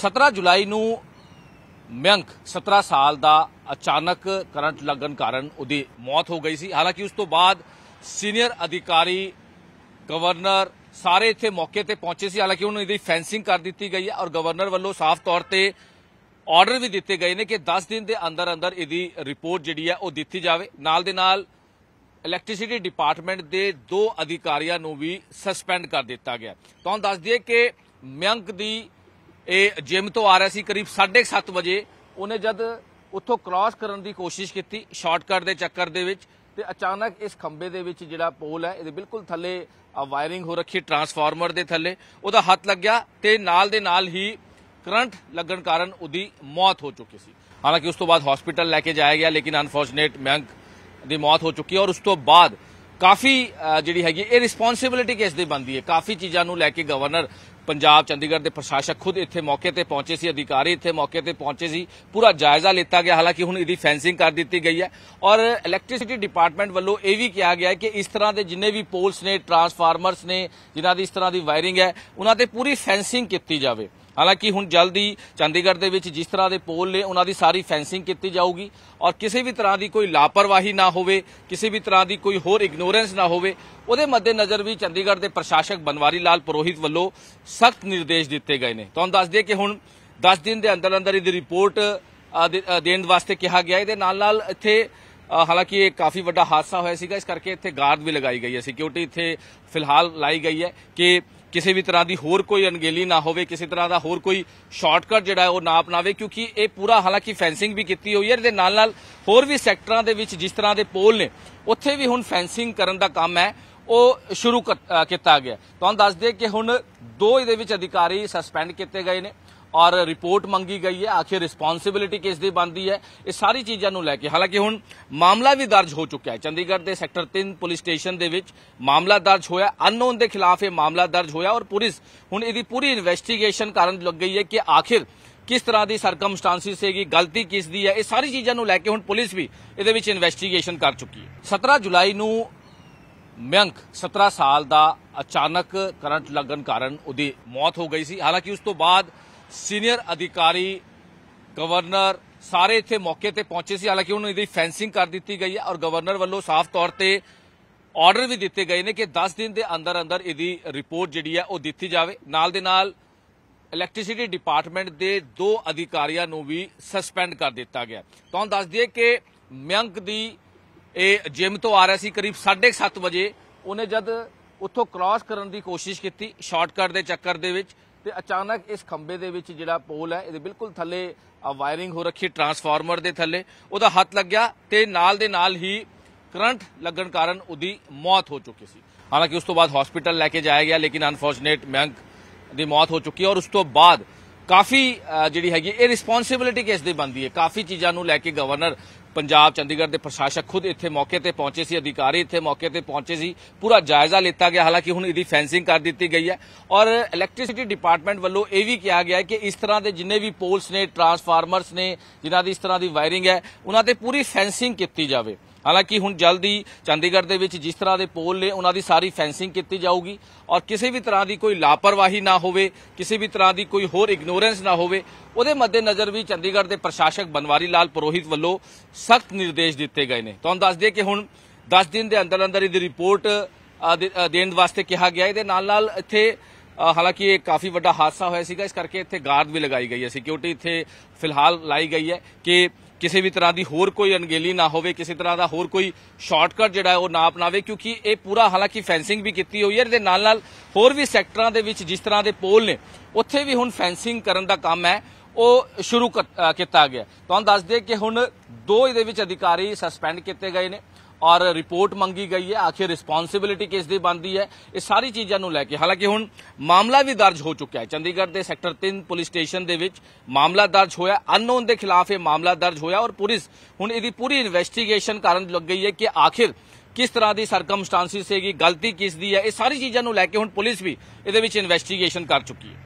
17 ਜੁਲਾਈ ਨੂੰ ਮਯੰਕ 17 ਸਾਲ ਦਾ ਅਚਾਨਕ ਕਰੰਟ ਲੱਗਣ ਕਾਰਨ ਉਹਦੀ ਮੌਤ ਹੋ ਗਈ ਸੀ ਹਾਲਾਂਕਿ ਉਸ ਤੋਂ ਬਾਅਦ ਸੀਨੀਅਰ ਅਧਿਕਾਰੀ ਗਵਰਨਰ ਸਾਰੇ ਇੱਥੇ ਮੌਕੇ ਤੇ ਪਹੁੰਚੇ ਸੀ ਹਾਲਾਂਕਿ ਉਹਨਾਂ ਦੀ ਫੈਂਸਿੰਗ ਕਰ ਦਿੱਤੀ ਗਈ ਹੈ ਔਰ ਗਵਰਨਰ ਵੱਲੋਂ ਸਾਫ਼ ਤੌਰ ਤੇ ਆਰਡਰ ਵੀ ਦਿੱਤੇ ਗਏ ਨੇ ਕਿ 10 ਦਿਨ ਦੇ ਅੰਦਰ ਅੰਦਰ ਇਹਦੀ ਰਿਪੋਰਟ ਜਿਹੜੀ ਹੈ ਉਹ ਦਿੱਤੀ ਜਾਵੇ ਨਾਲ ਦੇ ਨਾਲ ਇਲੈਕਟ੍ਰਿਸਿਟੀ ਡਿਪਾਰਟਮੈਂਟ ਦੇ ਦੋ ਅਧਿਕਾਰੀਆਂ ਨੂੰ ਵੀ ਸਸਪੈਂਡ ਕਰ ਦਿੱਤਾ ਗਿਆ ਤੁਹਾਨੂੰ ਦੱਸ ਦਈਏ ਕਿ ਮਿਆਂਕ ਦੀ ਇਹ ਜਿਮ ਤੋਂ ਆ ਰਿਹਾ ਸੀ ਕਰੀਬ 7:30 ਵਜੇ ਉਹਨੇ ਜਦ ਉੱਥੋਂ ਕ੍ਰਾਸ ਕਰਨ ਦੀ ਕੋਸ਼ਿਸ਼ ਕੀਤੀ ਸ਼ਾਰਟਕਟ ਦੇ ਚੱਕਰ ਦੇ ਵਿੱਚ ਤੇ ਅਚਾਨਕ ਇਸ ਖੰਬੇ ਦੇ ਵਿੱਚ ਜਿਹੜਾ ਪੋਲ ਹੈ ਇਹਦੇ ਬਿਲਕੁਲ ਥੱਲੇ ਵਾਇਰਿੰਗ ਹੋ ਰੱਖੀ ਟਰਾਂਸਫਾਰਮਰ ਦੇ ਥੱਲੇ ਉਹਦਾ ਹੱਥ ਲੱਗਿਆ ਤੇ ਨਾਲ ਦੇ ਨਾਲ ਹੀ ਕਰੰਟ ਲੱਗਣ ਕਾਰਨ ਉਹਦੀ ਮੌਤ ਹੋ ਚੁੱਕੀ ਸੀ ਹਾਲਾਂਕਿ ਉਸ ਤੋਂ ਬਾਅਦ ਹਸਪੀਟਲ ਲੈ ਕੇ ਜਾਇਆ ਗਿਆ ਲੇਕਿਨ ਅਨਫੋਰਚੂਨੇਟ ਮੈਂਕ ਦੀ ਮੌਤ ਹੋ ਚੁੱਕੀ ਔਰ ਉਸ ਤੋਂ ਬਾਅਦ ਕਾਫੀ ਜਿਹੜੀ ਹੈਗੀ ਇਹ ਰਿਸਪੌਂਸਿਬਿਲਟੀ ਕਿਸ ਦੀ ਬੰਦੀ ਹੈ ਕਾਫੀ ਚੀਜ਼ਾਂ ਨੂੰ ਲੈ ਕੇ ਗਵਰਨਰ ਪੰਜਾਬ ਚੰਡੀਗੜ੍ਹ ਦੇ ਪ੍ਰਸ਼ਾਸਕ ਖੁਦ ਇੱਥੇ ਮੌਕੇ ਤੇ ਪਹੁੰਚੇ ਸੀ ਅਧਿਕਾਰੀ ਇੱਥੇ ਮੌਕੇ ਤੇ ਪਹੁੰਚੇ ਸੀ ਪੂਰਾ ਜਾਇਜ਼ਾ ਲਿੱਤਾ ਗਿਆ ਹਾਲਾਂਕਿ ਹੁਣ ਇਹਦੀ ਫੈਂਸਿੰਗ ਕਰ ਦਿੱਤੀ ਗਈ ਹੈ ਔਰ ਇਲੈਕਟ੍ਰਿਸਿਟੀ ਡਿਪਾਰਟਮੈਂਟ ਵੱਲੋਂ ਇਹ ਵੀ ਕਿਹਾ ਗਿਆ ਹੈ ਕਿ ਇਸ ਤਰ੍ਹਾਂ ਦੇ ਜਿੰਨੇ ਵੀ ਪੋਲਸ ਨੇ ਟਰਾਂਸਫਾਰਮਰਸ ਨੇ ਜਿਨ੍ਹਾਂ ਦੀ ਇਸ ਤਰ੍ਹਾਂ ਦੀ ਵਾਇਰਿੰਗ ਹੈ ਉਹਨਾਂ ਤੇ ਪੂਰੀ ਫੈਂਸਿੰਗ ਕੀਤੀ ਜਾਵੇ ਹਾਲਾਂਕਿ ਹੁਣ ਜਲਦੀ ਚੰਡੀਗੜ੍ਹ ਦੇ ਵਿੱਚ ਜਿਸ ਤਰ੍ਹਾਂ ਦੇ ਪੋਲ ਨੇ ਉਹਨਾਂ ਦੀ ਸਾਰੀ ਫੈਂਸਿੰਗ ਕੀਤੀ ਜਾਊਗੀ ਔਰ ਕਿਸੇ ਵੀ ਤਰ੍ਹਾਂ ਦੀ ਕੋਈ ਲਾਪਰਵਾਹੀ ਨਾ ਹੋਵੇ ਕਿਸੇ ਵੀ ਤਰ੍ਹਾਂ ਦੀ ਕੋਈ ਹੋਰ ਇਗਨੋਰੈਂਸ ਨਾ ਹੋਵੇ ਉਹਦੇ ਮੱਦੇ ਨਜ਼ਰ ਵੀ ਚੰਡੀਗੜ੍ਹ ਦੇ ਪ੍ਰਸ਼ਾਸਕ ਬਨਵਾਰੀ ਲਾਲ ਪੁਰੋਹਿਤ ਵੱਲੋਂ ਸਖਤ ਨਿਰਦੇਸ਼ ਦਿੱਤੇ ਗਏ ਨੇ ਤੁਹਾਨੂੰ ਦੱਸ ਦਈਏ ਕਿ ਹੁਣ 10 ਦਿਨ ਦੇ ਅੰਦਰ ਅੰਦਰ ਇਹਦੀ ਰਿਪੋਰਟ ਦੇਣ ਵਾਸਤੇ ਕਿਹਾ ਗਿਆ ਇਹਦੇ ਨਾਲ ਨਾਲ ਇੱਥੇ ਹਾਲਾਂਕਿ ਇਹ ਕਾਫੀ ਵੱਡਾ ਹਾਦਸਾ ਹੋਇਆ ਸੀਗਾ ਇਸ ਕਰਕੇ ਇੱਥੇ ਗਾਰਡ ਵੀ ਲਗਾਈ ਗਈ ਹੈ ਸਿਕਿਉਰਿਟੀ ਇੱਥੇ ਫਿਲਹਾਲ ਲਾਈ ਗਈ ਹੈ ਕਿ ਕਿਸੇ ਵੀ ਤਰ੍ਹਾਂ ਦੀ ਹੋਰ ਕੋਈ ਅਣਗੇਲੀ ਨਾ ਹੋਵੇ ਕਿਸੇ ਤਰ੍ਹਾਂ ਦਾ ਹੋਰ ਕੋਈ ਸ਼ਾਰਟਕਟ ਜਿਹੜਾ ਉਹ ਨਾ ਅਪਣਾਵੇ ਕਿਉਂਕਿ ਇਹ ਪੂਰਾ ਹਾਲਾਂਕਿ ਫੈਂਸਿੰਗ ਵੀ ਕੀਤੀ ਹੋਈ ਹੈ ਦੇ ਨਾਲ ਨਾਲ ਹੋਰ ਵੀ ਸੈਕਟਰਾਂ ਦੇ ਵਿੱਚ ਜਿਸ ਤਰ੍ਹਾਂ ਦੇ ਪੋਲ ਨੇ ਉੱਥੇ ਵੀ ਹੁਣ ਫੈਂਸਿੰਗ ਕਰਨ ਦਾ ਕੰਮ ਹੈ ਉਹ ਸ਼ੁਰੂ ਕੀਤਾ ਗਿਆ ਤੁਹਾਨੂੰ ਦੱਸ ਦੇ ਕਿ ਹੁਣ ਦੋ ਇਹਦੇ ਵਿੱਚ ਅਧਿਕਾਰੀ ਸਸਪੈਂਡ ਕੀਤੇ ਗਏ ਨੇ ਔਰ ਰਿਪੋਰਟ ਮੰਗੀ ਗਈ ਹੈ ਆਖਿਰ ਰਿਸਪੌਂਸਿਬਿਲਟੀ ਕਿਸ ਦੀ ਬਣਦੀ ਹੈ ਇਹ ਸਾਰੀ ਚੀਜ਼ਾਂ ਨੂੰ ਲੈ ਕੇ ਹਾਲਾਂਕਿ ਹੁਣ ਮਾਮਲਾ ਵੀ ਦਰਜ ਹੋ ਚੁੱਕਿਆ ਹੈ ਚੰਡੀਗੜ੍ਹ ਦੇ ਸੈਕਟਰ 3 ਪੁਲਿਸ ਸਟੇਸ਼ਨ ਦੇ ਵਿੱਚ ਮਾਮਲਾ ਦਰਜ ਹੋਇਆ ਅਨਨੋਨ ਦੇ ਖਿਲਾਫ ਇਹ ਮਾਮਲਾ ਦਰਜ ਹੋਇਆ ਔਰ ਪੁਲਿਸ ਹੁਣ ਇਹਦੀ ਪੂਰੀ ਇਨਵੈਸਟੀਗੇਸ਼ਨ ਕਰਨ ਲੱਗ ਗਈ ਹੈ ਕਿ ਆਖਿਰ ਕਿਸ ਤਰ੍ਹਾਂ ਦੀ ਸਰਕਮਸਟੈਂਸਿਸ ਹੈਗੀ ਗਲਤੀ ਕਿਸ ਦੀ ਹੈ ਇਹ ਸਾਰੀ ਚੀਜ਼ਾਂ ਨੂੰ ਲੈ ਕੇ ਹੁਣ ਪੁਲਿਸ ਵੀ ਇਹਦੇ ਵਿੱਚ ਇਨਵੈਸਟੀਗੇਸ਼ਨ ਕਰ ਚੁੱਕੀ ਹੈ 17 ਜੁਲਾਈ ਨੂੰ ਮਿਆਂਕ 17 ਸਾਲ ਦਾ ਅਚਾਨਕ ਕਰੰਟ ਲੱਗਣ ਕਾਰਨ ਉਹਦੀ ਮੌਤ ਹੋ ਗਈ ਸੀ ਹਾਲਾਂਕਿ ਉਸ ਤੋਂ ਬਾਅਦ ਸੀਨੀਅਰ ਅਧਿਕਾਰੀ ਗਵਰਨਰ ਸਾਰੇ ਇੱਥੇ ਮੌਕੇ ਤੇ ਪਹੁੰਚੇ ਸੀ ਹਾਲਾਂਕਿ ਉਹਨਾਂ ਦੀ ਫੈਂਸਿੰਗ ਕਰ ਦਿੱਤੀ ਗਈ ਹੈ ਔਰ ਗਵਰਨਰ ਵੱਲੋਂ ਸਾਫ਼ ਤੌਰ ਤੇ ਆਰਡਰ ਵੀ ਦਿੱਤੇ ਗਏ ਨੇ ਕਿ 10 ਦਿਨ ਦੇ ਅੰਦਰ ਅੰਦਰ ਇਹਦੀ ਰਿਪੋਰਟ ਜਿਹੜੀ ਹੈ ਉਹ ਦਿੱਤੀ ਜਾਵੇ ਨਾਲ ਦੇ ਨਾਲ ਇਲੈਕਟ੍ਰਿਸਿਟੀ ਡਿਪਾਰਟਮੈਂਟ ਦੇ ਦੋ ਅਧਿਕਾਰੀਆਂ ਨੂੰ ਵੀ ਸਸਪੈਂਡ ਕਰ ਦਿੱਤਾ ਗਿਆ ਤੁਹਾਨੂੰ ਦੱਸ ਦਈਏ ਕਿ ਮਿਆਂਕ ਦੀ ਇਹ ਜਿਮ ਤੋਂ ਆ ਰਿਹਾ ਸੀ ਕਰੀਬ 7:30 ਵਜੇ ਉਹਨੇ ਜਦ ਉੱਥੋਂ ਕ੍ਰਾਸ ਕਰਨ ਦੀ ਕੋਸ਼ਿਸ਼ ਕੀਤੀ ਸ਼ਾਰਟਕਟ ਦੇ ਚੱਕਰ ਦੇ ਵਿੱਚ ਤੇ ਅਚਾਨਕ ਇਸ ਖੰਬੇ ਦੇ ਵਿੱਚ ਜਿਹੜਾ ਪੋਲ ਹੈ ਇਹਦੇ ਬਿਲਕੁਲ ਥੱਲੇ ਵਾਇਰਿੰਗ ਹੋ ਰੱਖੀ ਟਰਾਂਸਫਾਰਮਰ ਦੇ ਥੱਲੇ ਉਹਦਾ ਹੱਥ ਲੱਗਿਆ ਤੇ ਨਾਲ ਦੇ ਨਾਲ ਹੀ ਕਰੰਟ ਲੱਗਣ ਕਾਰਨ ਉਹਦੀ ਮੌਤ ਹੋ ਚੁੱਕੀ ਸੀ ਹਾਲਾਂਕਿ ਉਸ ਤੋਂ ਬਾਅਦ ਹਸਪੀਟਲ ਲੈ ਕੇ ਜਾਇਆ ਗਿਆ ਲੇਕਿਨ ਅਨਫੋਰਚੂਨੇਟ ਮੈਂਕ ਦੀ ਮੌਤ ਹੋ ਚੁੱਕੀ ਹੈ ਔਰ ਉਸ ਤੋਂ ਬਾਅਦ ਕਾਫੀ ਜਿਹੜੀ ਹੈਗੀ ਇਹ ਰਿਸਪੌਂਸਿਬਿਲਟੀ ਕਿਸ ਦੀ ਬੰਦੀ ਹੈ ਕਾਫੀ ਚੀਜ਼ਾਂ ਨੂੰ ਲੈ ਕੇ ਗਵਰਨਰ ਪੰਜਾਬ ਚੰਡੀਗੜ੍ਹ ਦੇ ਪ੍ਰਸ਼ਾਸਕ ਖੁਦ ਇੱਥੇ ਮੌਕੇ ਤੇ ਪਹੁੰਚੇ ਸੀ ਅਧਿਕਾਰੀ ਇੱਥੇ ਮੌਕੇ ਤੇ ਪਹੁੰਚੇ ਸੀ ਪੂਰਾ ਜਾਇਜ਼ਾ ਲਿੱਤਾ ਗਿਆ ਹਾਲਾਂਕਿ ਹੁਣ ਇਹਦੀ ਫੈਂਸਿੰਗ ਕਰ ਦਿੱਤੀ ਗਈ ਹੈ ਔਰ ਇਲੈਕਟ੍ਰਿਸਿਟੀ ਡਿਪਾਰਟਮੈਂਟ ਵੱਲੋਂ ਇਹ ਵੀ ਕਿਹਾ ਗਿਆ ਹੈ ਕਿ ਇਸ ਤਰ੍ਹਾਂ ਦੇ ਜਿੰਨੇ ਵੀ ਪੋਲਸ ਨੇ ਟਰਾਂਸਫਾਰਮਰਸ ਨੇ ਜਿਨ੍ਹਾਂ ਦੀ ਇਸ ਤਰ੍ਹਾਂ ਦੀ ਵਾਇਰਿੰਗ ਹੈ ਉਹਨਾਂ ਤੇ ਪੂਰੀ ਫੈਂਸਿੰਗ ਕੀਤੀ ਜਾਵੇ ਹਾਲਾਂਕਿ ਹੁਣ ਜਲਦੀ ਚੰਡੀਗੜ੍ਹ ਦੇ ਵਿੱਚ ਜਿਸ ਤਰ੍ਹਾਂ ਦੇ ਪੋਲ ਨੇ ਉਹਨਾਂ ਦੀ ਸਾਰੀ ਫੈਂਸਿੰਗ ਕੀਤੀ ਜਾਊਗੀ ਔਰ ਕਿਸੇ ਵੀ ਤਰ੍ਹਾਂ ਦੀ ਕੋਈ ਲਾਪਰਵਾਹੀ ਨਾ ਹੋਵੇ ਕਿਸੇ ਵੀ ਤਰ੍ਹਾਂ ਦੀ ਕੋਈ ਹੋਰ ਇਗਨੋਰੈਂਸ ਨਾ ਹੋਵੇ ਉਹਦੇ ਮੱਦੇ ਨਜ਼ਰ ਵੀ ਚੰਡੀਗੜ੍ਹ ਦੇ ਪ੍ਰਸ਼ਾਸਕ ਬਨਵਾਰੀ ਲਾਲ ਪੁਰੋਹਿਤ ਵੱਲੋਂ ਸਖਤ ਨਿਰਦੇਸ਼ ਦਿੱਤੇ ਗਏ ਨੇ ਤੁਹਾਨੂੰ ਦੱਸ ਦਈਏ ਕਿ ਹੁਣ 10 ਦਿਨ ਦੇ ਅੰਦਰ ਅੰਦਰ ਇਹਦੀ ਰਿਪੋਰਟ ਦੇਣ ਵਾਸਤੇ ਕਿਹਾ ਗਿਆ ਇਹਦੇ ਨਾਲ ਨਾਲ ਇੱਥੇ ਹਾਲਾਂਕਿ ਇਹ ਕਾਫੀ ਵੱਡਾ ਹਾਦਸਾ ਹੋਇਆ ਸੀਗਾ ਇਸ ਕਰਕੇ ਇੱਥੇ ਗਾਰਡ ਵੀ ਲਗਾਈ ਗਈ ਹੈ ਸਿਕਿਉਰਿਟੀ ਇੱਥੇ ਫਿਲਹਾਲ ਲਾਈ ਗਈ ਹੈ ਕਿ ਕਿਸੇ ਵੀ ਤਰ੍ਹਾਂ ਦੀ ਹੋਰ ਕੋਈ ਅਣਗੇਲੀ ਨਾ ਹੋਵੇ ਕਿਸੇ ਤਰ੍ਹਾਂ ਦਾ ਹੋਰ ਕੋਈ ਸ਼ਾਰਟਕਟ ਜਿਹੜਾ ਉਹ ਨਾ ਅਪਣਾਵੇ ਕਿਉਂਕਿ ਇਹ ਪੂਰਾ ਹਾਲਾਂਕਿ ਫੈਂਸਿੰਗ ਵੀ ਕੀਤੀ ਹੋਈ ਹੈ ਦੇ ਨਾਲ ਨਾਲ ਹੋਰ ਵੀ ਸੈਕਟਰਾਂ ਦੇ ਵਿੱਚ ਜਿਸ ਤਰ੍ਹਾਂ ਦੇ ਪੋਲ ਨੇ ਉੱਥੇ ਵੀ ਹੁਣ ਫੈਂਸਿੰਗ ਕਰਨ ਦਾ ਕੰਮ ਹੈ ਉਹ ਸ਼ੁਰੂ ਕੀਤਾ ਗਿਆ ਤੁਹਾਨੂੰ ਦੱਸ ਦੇ ਕਿ ਹੁਣ ਦੋ ਇਹਦੇ ਵਿੱਚ ਅਧਿਕਾਰੀ ਸਸਪੈਂਡ ਕੀਤੇ ਗਏ ਨੇ ਔਰ ਰਿਪੋਰਟ ਮੰਗੀ ਗਈ ਹੈ ਆਖਿਰ ਰਿਸਪੌਂਸਿਬਿਲਟੀ ਕਿਸ ਦੀ ਬਣਦੀ ਹੈ ਇਹ ਸਾਰੀ ਚੀਜ਼ਾਂ ਨੂੰ ਲੈ ਕੇ ਹਾਲਾਂਕਿ ਹੁਣ ਮਾਮਲਾ ਵੀ ਦਰਜ ਹੋ ਚੁੱਕਿਆ ਹੈ ਚੰਡੀਗੜ੍ਹ ਦੇ ਸੈਕਟਰ 3 ਪੁਲਿਸ ਸਟੇਸ਼ਨ ਦੇ ਵਿੱਚ ਮਾਮਲਾ ਦਰਜ ਹੋਇਆ ਅਨਨੋਨ ਦੇ ਖਿਲਾਫ ਇਹ ਮਾਮਲਾ ਦਰਜ ਹੋਇਆ ਔਰ ਪੁਲਿਸ ਹੁਣ ਇਹਦੀ ਪੂਰੀ ਇਨਵੈਸਟੀਗੇਸ਼ਨ ਕਰਨ ਲੱਗ ਗਈ ਹੈ ਕਿ ਆਖਿਰ ਕਿਸ ਤਰ੍ਹਾਂ ਦੀ ਸਰਕਮਸਟੈਂਸਿਸ ਹੈਗੀ ਗਲਤੀ ਕਿਸ ਦੀ ਹੈ ਇਹ ਸਾਰੀ ਚੀਜ਼ਾਂ ਨੂੰ ਲੈ ਕੇ ਹੁਣ ਪੁਲਿਸ ਵੀ ਇਹਦੇ ਵਿੱਚ ਇਨਵੈਸਟੀਗੇਸ਼ਨ ਕਰ ਚੁੱਕੀ ਹੈ